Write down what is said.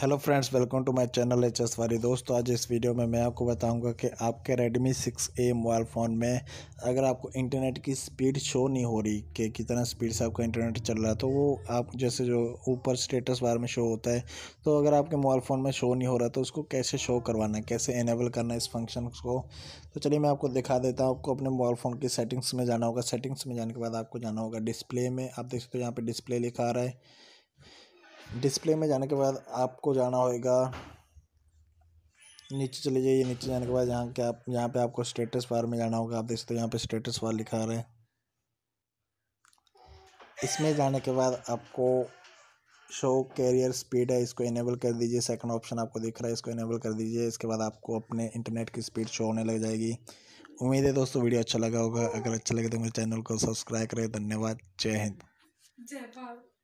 hello friends welcome to my channel H S वारी दोस्तों आज इस वीडियो में मैं आपको बताऊंगा कि आपके Redmi six A mobile phone में अगर आपको इंटरनेट की स्पीड शो नहीं हो रही कि कितना स्पीड से आपका इंटरनेट चल रहा है तो वो आप जैसे जो ऊपर स्टेटस बार में शो होता है तो अगर आपके मोबाइल फ़ोन में शो नहीं हो रहा तो उसको कैसे शो करवाना है कैसे इनेबल करना है इस फंक्शन को तो चलिए मैं आपको दिखा देता हूँ आपको अपने मोबाइल फ़ोन की सेटिंग्स में जाना होगा सेटिंग्स में जाने के बाद आपको जाना होगा डिस्प्ले में आप देख सकते हो यहाँ पर डिस्प्ले लिखा आ रहा है डिस्प्ले में जाने के बाद आपको जाना होगा नीचे चले जाइए नीचे जाने के बाद यहाँ के आप यहाँ पे आपको स्टेटस बार में जाना होगा आप देख सकते हो यहाँ पे स्टेटस बार लिखा रहे इसमें जाने के बाद आपको शो कैरियर स्पीड है इसको इनेबल कर दीजिए सेकंड ऑप्शन आपको दिख रहा है इसको इनेबल कर दीजिए इसके बाद आपको अपने इंटरनेट की स्पीड शो होने लग जाएगी उम्मीद है दोस्तों वीडियो अच्छा लगा होगा अगर अच्छा लगे तो मेरे चैनल को सब्सक्राइब करें धन्यवाद जय हिंद जय भारत